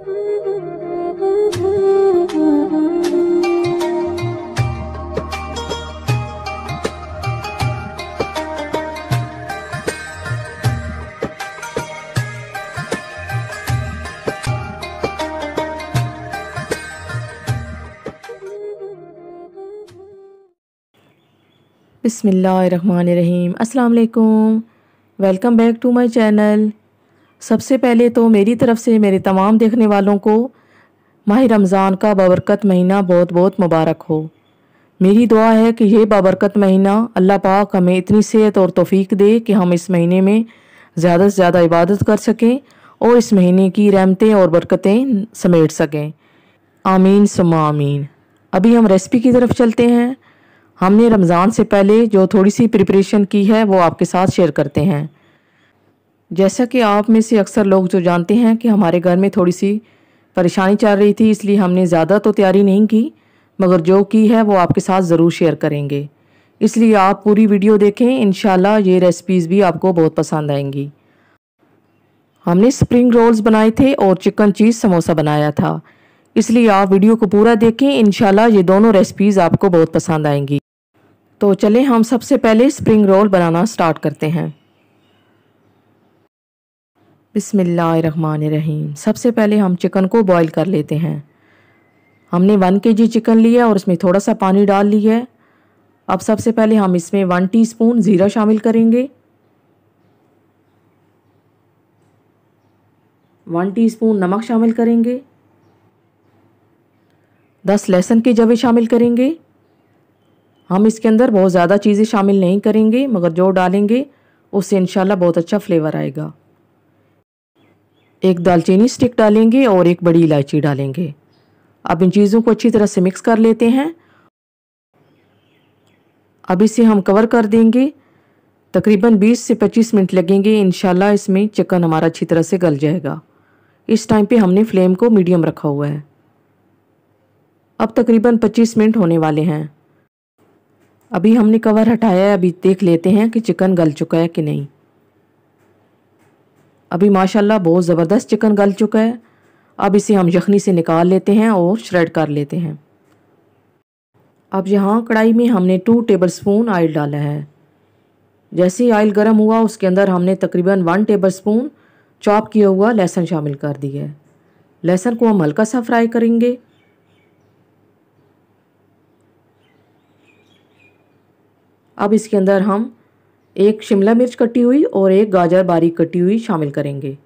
बसमिल रहीम अस्सलाम welcome back to my channel सबसे पहले तो मेरी तरफ़ से मेरे तमाम देखने वालों को माह रमज़ान का बबरकत महीना बहुत बहुत मुबारक हो मेरी दुआ है कि यह बाबरकत महीना अल्लाह पाक हमें इतनी सेहत और तोफीक दे कि हम इस महीने में ज़्यादा से ज़्यादा इबादत कर सकें और इस महीने की रहमतें और बरकतें समेट सकें आमीन सुमा आमीन अभी हम रेसिपी की तरफ चलते हैं हमने रमज़ान से पहले जो थोड़ी सी प्रिपरेशन की है वो आपके साथ शेयर करते हैं जैसा कि आप में से अक्सर लोग जो जानते हैं कि हमारे घर में थोड़ी सी परेशानी चल रही थी इसलिए हमने ज़्यादा तो तैयारी नहीं की मगर जो की है वो आपके साथ ज़रूर शेयर करेंगे इसलिए आप पूरी वीडियो देखें इन ये रेसिपीज़ भी आपको बहुत पसंद आएंगी हमने स्प्रिंग रोल्स बनाए थे और चिकन चीज़ समोसा बनाया था इसलिए आप वीडियो को पूरा देखें इन ये दोनों रेसिपीज़ आपको बहुत पसंद आएंगी तो चलें हम सबसे पहले स्प्रिंग रोल बनाना स्टार्ट करते हैं बिसमीम सबसे पहले हम चिकन को बॉईल कर लेते हैं हमने वन के जी चिकन लिया और उसमें थोड़ा सा पानी डाल लिया है अब सबसे पहले हम इसमें वन टीस्पून ज़ीरा शामिल करेंगे वन टीस्पून नमक शामिल करेंगे दस लहसुन के जवे शामिल करेंगे हम इसके अंदर बहुत ज़्यादा चीज़ें शामिल नहीं करेंगे मगर जो डालेंगे उससे इंशाल्लाह बहुत अच्छा फ्लेवर आएगा एक दालचीनी स्टिक डालेंगे और एक बड़ी इलायची डालेंगे अब इन चीज़ों को अच्छी तरह से मिक्स कर लेते हैं अब इसे हम कवर कर देंगे तकरीबन 20 से 25 मिनट लगेंगे इन इसमें चिकन हमारा अच्छी तरह से गल जाएगा इस टाइम पे हमने फ्लेम को मीडियम रखा हुआ है अब तकरीबन 25 मिनट होने वाले हैं अभी हमने कवर हटाया है अभी देख लेते हैं कि चिकन गल चुका है कि नहीं अभी माशाल्लाह बहुत ज़बरदस्त चिकन गल चुका है अब इसे हम यखनी से निकाल लेते हैं और श्रेड कर लेते हैं अब यहाँ कढ़ाई में हमने टू टेबल स्पून आयल डाला है जैसे ही आयल गर्म हुआ उसके अंदर हमने तकरीबन वन टेबल स्पून चॉप किया हुआ लहसुन शामिल कर दिया है लहसुन को हम हल्का सा फ्राई करेंगे अब इसके अंदर हम एक शिमला मिर्च कटी हुई और एक गाजर बारीक कटी हुई शामिल करेंगे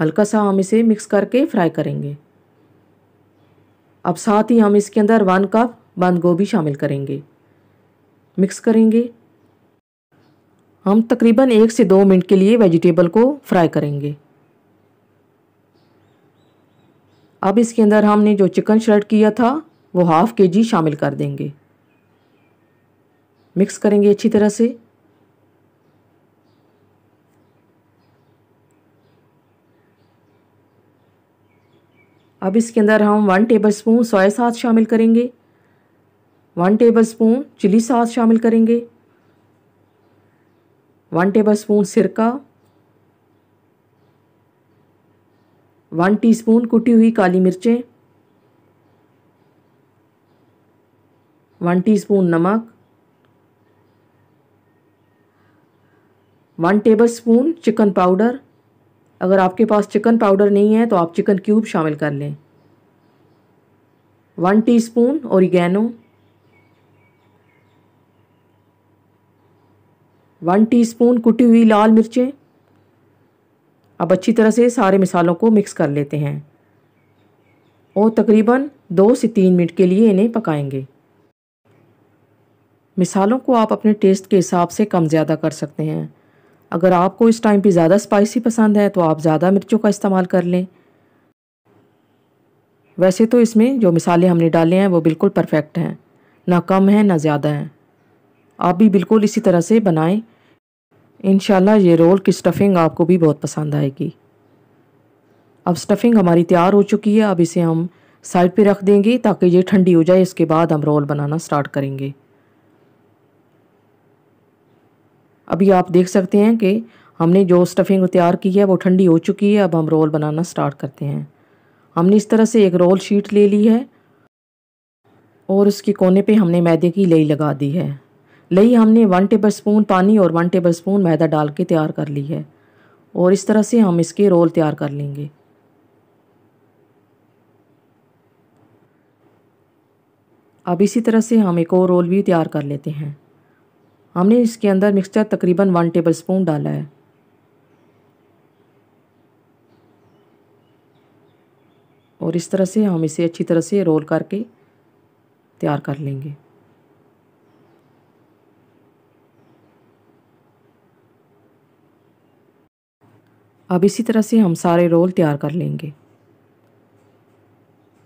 हल्का सा हम इसे मिक्स करके फ्राई करेंगे अब साथ ही हम इसके अंदर वन कप बंद गोभी शामिल करेंगे मिक्स करेंगे हम तकरीबन एक से दो मिनट के लिए वेजिटेबल को फ्राई करेंगे अब इसके अंदर हमने जो चिकन श्रेड किया था वो हाफ़ के जी शामिल कर देंगे मिक्स करेंगे अच्छी तरह से अब इसके अंदर हम वन टेबल स्पून सोया सास शामिल करेंगे one tablespoon chilli sauce शामिल करेंगे वन टेबल स्पून सिरका वन टीस्पून कुटी हुई काली मिर्चें वन टीस्पून नमक one tablespoon chicken powder अगर आपके पास चिकन पाउडर नहीं है तो आप चिकन क्यूब शामिल कर लें one teaspoon oregano one teaspoon कुटी हुई लाल मिर्चें अब अच्छी तरह से सारे मिसालों को मिक्स कर लेते हैं और तकरीबन दो से तीन मिनट के लिए इन्हें पकाएंगे मिसालों को आप अपने टेस्ट के हिसाब से कम ज़्यादा कर सकते हैं अगर आपको इस टाइम पे ज़्यादा स्पाइसी पसंद है तो आप ज़्यादा मिर्चों का इस्तेमाल कर लें वैसे तो इसमें जो मिसाले हमने डाले हैं वो बिल्कुल परफेक्ट हैं ना कम हैं ना ज़्यादा हैं आप भी बिल्कुल इसी तरह से बनाएं इन ये रोल की स्टफ़िंग आपको भी बहुत पसंद आएगी अब स्टफ़िंग हमारी तैयार हो चुकी है अब इसे हम साइड पे रख देंगे ताकि ये ठंडी हो जाए इसके बाद हम रोल बनाना स्टार्ट करेंगे अभी आप देख सकते हैं कि हमने जो स्टफिंग तैयार की है वो ठंडी हो चुकी है अब हम रोल बनाना स्टार्ट करते हैं हमने इस तरह से एक रोल शीट ले ली है और उसके कोने पे हमने मैदे की लई लगा दी है लई हमने वन टेबल स्पून पानी और वन टेबल स्पून मैदा डाल के तैयार कर ली है और इस तरह से हम इसके रोल तैयार कर लेंगे अब इसी तरह से हम एक और रोल भी तैयार कर लेते हैं हमने इसके अंदर मिक्सचर तकरीबन वन टेबल स्पून डाला है और इस तरह से हम इसे अच्छी तरह से रोल करके तैयार कर लेंगे अब इसी तरह से हम सारे रोल तैयार कर लेंगे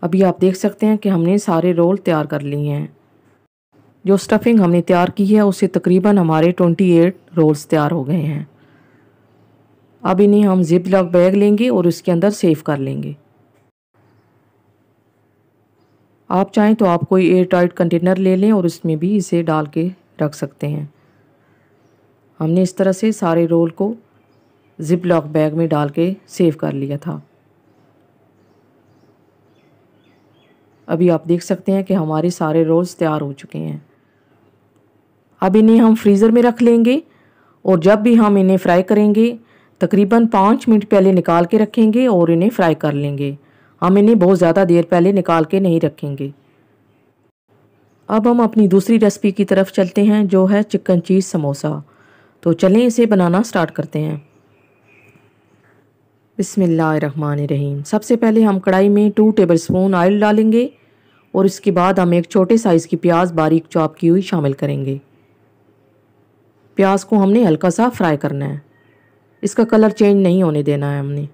अभी आप देख सकते हैं कि हमने सारे रोल तैयार कर लिए हैं जो स्टफिंग हमने तैयार की है उससे तकरीबन हमारे 28 रोल्स तैयार हो गए हैं अब इन्हें हम जिप लॉक बैग लेंगे और उसके अंदर सेव कर लेंगे आप चाहें तो आप कोई एयर टाइट कंटेनर ले लें और उसमें भी इसे डाल के रख सकते हैं हमने इस तरह से सारे रोल को जिप लॉक बैग में डाल के सेव कर लिया था अभी आप देख सकते हैं कि हमारे सारे रोल्स तैयार हो चुके हैं अब इन्हें हम फ्रीज़र में रख लेंगे और जब भी हम इन्हें फ्राई करेंगे तकरीबन पाँच मिनट पहले निकाल के रखेंगे और इन्हें फ्राई कर लेंगे हम इन्हें बहुत ज़्यादा देर पहले निकाल के नहीं रखेंगे अब हम अपनी दूसरी रेसिपी की तरफ चलते हैं जो है चिकन चीज़ समोसा तो चलें इसे बनाना स्टार्ट करते हैं बिसमीम सबसे पहले हम कढ़ाई में टू टेबल स्पून ऑयल डालेंगे और इसके बाद हम एक छोटे साइज़ की प्याज बारीक चॉप की हुई शामिल करेंगे प्याज को हमने हल्का सा फ्राई करना है इसका कलर चेंज नहीं होने देना है हमने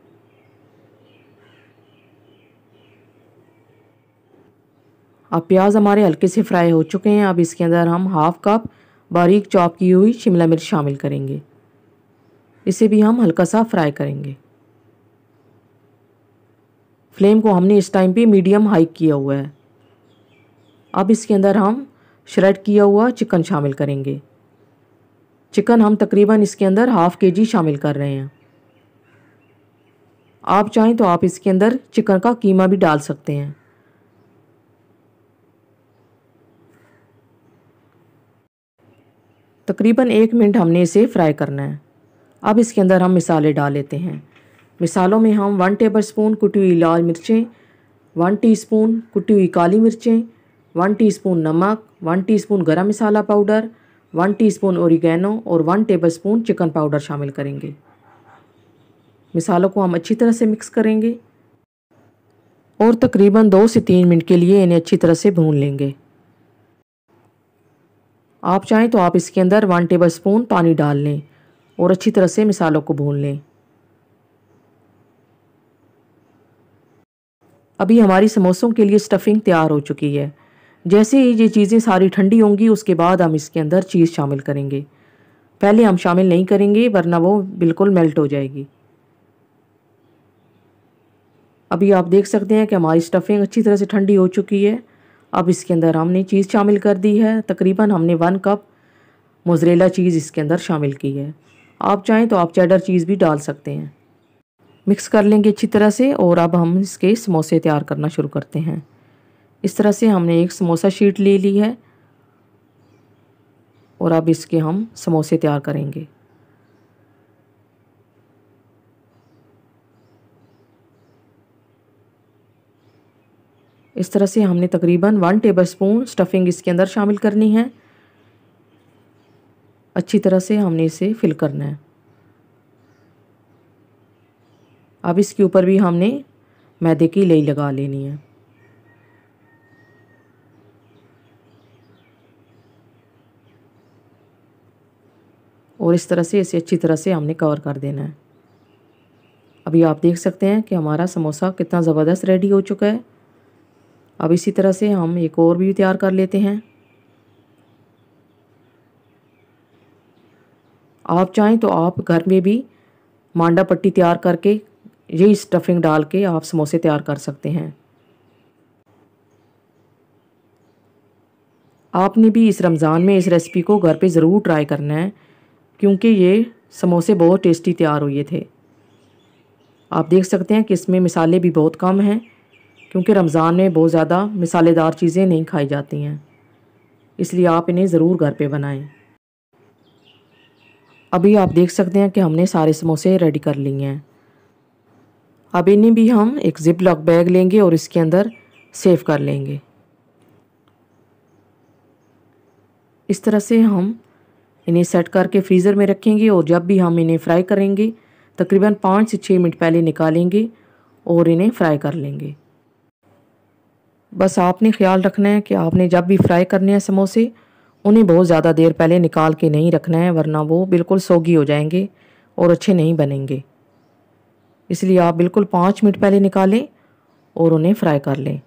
अब प्याज हमारे हल्के से फ्राई हो चुके हैं अब इसके अंदर हम हाफ़ कप बारीक चॉप की हुई शिमला मिर्च शामिल करेंगे इसे भी हम हल्का सा फ्राई करेंगे फ्लेम को हमने इस टाइम पे मीडियम हाई किया हुआ है अब इसके अंदर हम श्रेड किया हुआ चिकन शामिल करेंगे चिकन हम तकरीबन इसके अंदर हाफ़ के जी शामिल कर रहे हैं आप चाहें तो आप इसके अंदर चिकन का कीमा भी डाल सकते हैं तकरीबन एक मिनट हमने इसे फ्राई करना है अब इसके अंदर हम मिसाले डाल लेते हैं मिसालों में हम वन टेबल स्पून कुटी हुई लाल मिर्चें वन टीस्पून कुटी हुई काली मिर्चें वन टीस्पून नमक one teaspoon garam masala powder one teaspoon oregano और वन टेबलस्पून चिकन पाउडर शामिल करेंगे मिसालों को हम अच्छी तरह से मिक्स करेंगे और तकरीबन दो से तीन मिनट के लिए इन्हें अच्छी तरह से भून लेंगे आप चाहें तो आप इसके अंदर वन टेबल स्पून पानी डाल लें और अच्छी तरह से मिसालों को भून लें अभी हमारी समोसों के लिए स्टफिंग तैयार हो चुकी है जैसे ही ये चीज़ें सारी ठंडी होंगी उसके बाद हम इसके अंदर चीज़ शामिल करेंगे पहले हम शामिल नहीं करेंगे वरना वो बिल्कुल मेल्ट हो जाएगी अभी आप देख सकते हैं कि हमारी स्टफिंग अच्छी तरह से ठंडी हो चुकी है अब इसके अंदर हमने चीज़ शामिल कर दी है तकरीबन हमने वन कप मोजरेला चीज़ इसके अंदर शामिल की है आप चाहें तो आप चैडर चीज़ भी डाल सकते हैं मिक्स कर लेंगे अच्छी तरह से और अब हम इसके समोसे तैयार करना शुरू करते हैं इस तरह से हमने एक समोसा शीट ले ली है और अब इसके हम समोसे तैयार करेंगे इस तरह से हमने तकरीबन वन टेबलस्पून स्टफिंग इसके अंदर शामिल करनी है अच्छी तरह से हमने इसे फिल करना है अब इसके ऊपर भी हमने मैदे की लई लगा लेनी है और इस तरह से इसे अच्छी तरह से हमने कवर कर देना है अभी आप देख सकते हैं कि हमारा समोसा कितना ज़बरदस्त रेडी हो चुका है अब इसी तरह से हम एक और भी तैयार कर लेते हैं आप चाहें तो आप घर में भी मांडा पट्टी तैयार करके यही स्टफिंग डाल के आप समोसे तैयार कर सकते हैं आपने भी इस रमज़ान में इस रेसिपी को घर पे ज़रूर ट्राई करना है क्योंकि ये समोसे बहुत टेस्टी तैयार हुए थे आप देख सकते हैं कि इसमें मिसाले भी बहुत कम हैं क्योंकि रमज़ान में बहुत ज़्यादा मिसालेदार चीज़ें नहीं खाई जाती हैं इसलिए आप इन्हें ज़रूर घर पे बनाएं अभी आप देख सकते हैं कि हमने सारे समोसे रेडी कर लिए हैं अब इन्हें भी हम एक जिप लॉक बैग लेंगे और इसके अंदर सेव कर लेंगे इस तरह से हम इन्हें सेट करके फ्रीज़र में रखेंगे और जब भी हम इन्हें फ्राई करेंगे तकरीबन पाँच से छः मिनट पहले निकालेंगे और इन्हें फ्राई कर लेंगे बस आपने ख्याल रखना है कि आपने जब भी फ्राई करने हैं समोसे उन्हें बहुत ज़्यादा देर पहले निकाल के नहीं रखना है वरना वो बिल्कुल सोगी हो जाएंगे और अच्छे नहीं बनेंगे इसलिए आप बिल्कुल पाँच मिनट पहले निकालें और उन्हें फ्राई कर लें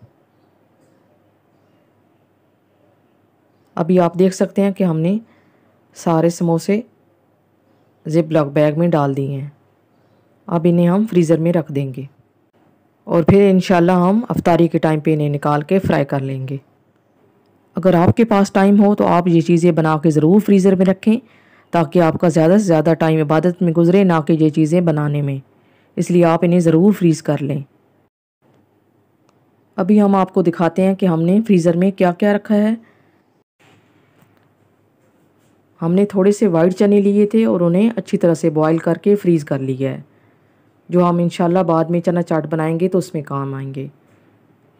अभी आप देख सकते हैं कि हमने सारे समोसे जिप लॉक बैग में डाल दिए हैं अब इन्हें हम फ्रीज़र में रख देंगे और फिर इन हम अफ्तारी के टाइम पे इन्हें निकाल के फ्राई कर लेंगे अगर आपके पास टाइम हो तो आप ये चीज़ें बना के ज़रूर फ्रीज़र में रखें ताकि आपका ज़्यादा से ज़्यादा टाइम इबादत में गुजरे ना कि ये चीज़ें बनाने में इसलिए आप इन्हें ज़रूर फ्रीज़ कर लें अभी हम आपको दिखाते हैं कि हमने फ्रीज़र में क्या क्या रखा है हमने थोड़े से वाइट चने लिए थे और उन्हें अच्छी तरह से बॉईल करके फ्रीज़ कर लिया है जो हम इन बाद में चना चाट बनाएंगे तो उसमें काम आएंगे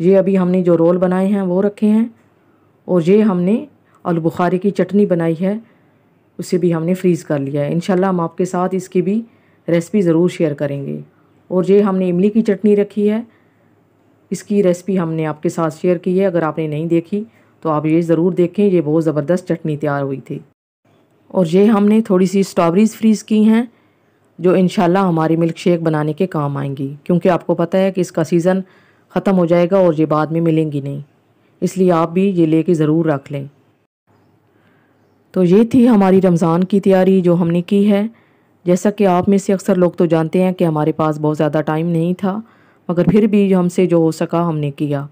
ये अभी हमने जो रोल बनाए हैं वो रखे हैं और ये हमने आलू बुखारी की चटनी बनाई है उसे भी हमने फ्रीज़ कर लिया है इन हम आपके साथ इसकी भी रेसिपी ज़रूर शेयर करेंगे और ये हमने इमली की चटनी रखी है इसकी रेसिपी हमने आपके साथ शेयर की है अगर आपने नहीं देखी तो आप ये ज़रूर देखें ये बहुत ज़बरदस्त चटनी तैयार हुई थी और ये हमने थोड़ी सी स्ट्रॉबेरीज़ फ्रीज़ की हैं जो इन हमारी मिल्क शेक बनाने के काम आएंगी क्योंकि आपको पता है कि इसका सीज़न ख़त्म हो जाएगा और ये बाद में मिलेंगी नहीं इसलिए आप भी ये ले ज़रूर रख लें तो ये थी हमारी रमज़ान की तैयारी जो हमने की है जैसा कि आप में से अक्सर लोग तो जानते हैं कि हमारे पास बहुत ज़्यादा टाइम नहीं था मगर फिर भी हमसे जो हो सका हमने किया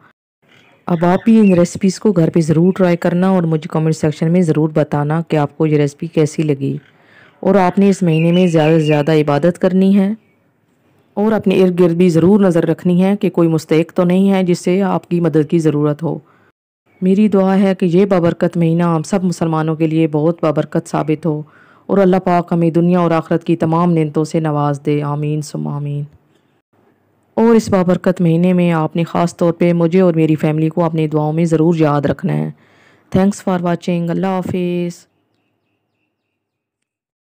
अब आप भी इन रेसिपीज़ को घर पे ज़रूर ट्राई करना और मुझे कमेंट सेक्शन में ज़रूर बताना कि आपको ये रेसिपी कैसी लगी और आपने इस महीने में ज़्यादा से ज़्यादा इबादत करनी है और अपने इर्द गिर्द भी ज़रूर नज़र रखनी है कि कोई मुस्तक तो नहीं है जिससे आपकी मदद की ज़रूरत हो मेरी दुआ है कि यह बाबरकत महीना हम सब मुसलमानों के लिए बहुत बाबरकत साबित हो और अल्लाह पाक हमें दुनिया और आखरत की तमाम नियतों से नवाज दे आमीन सुम आमीन और इस बाबरकत महीने में आपने ख़ास तौर पे मुझे और मेरी फैमिली को अपनी दुआओं में ज़रूर याद रखना है थैंक्स फॉर वाचिंग अल्लाह हाफिज़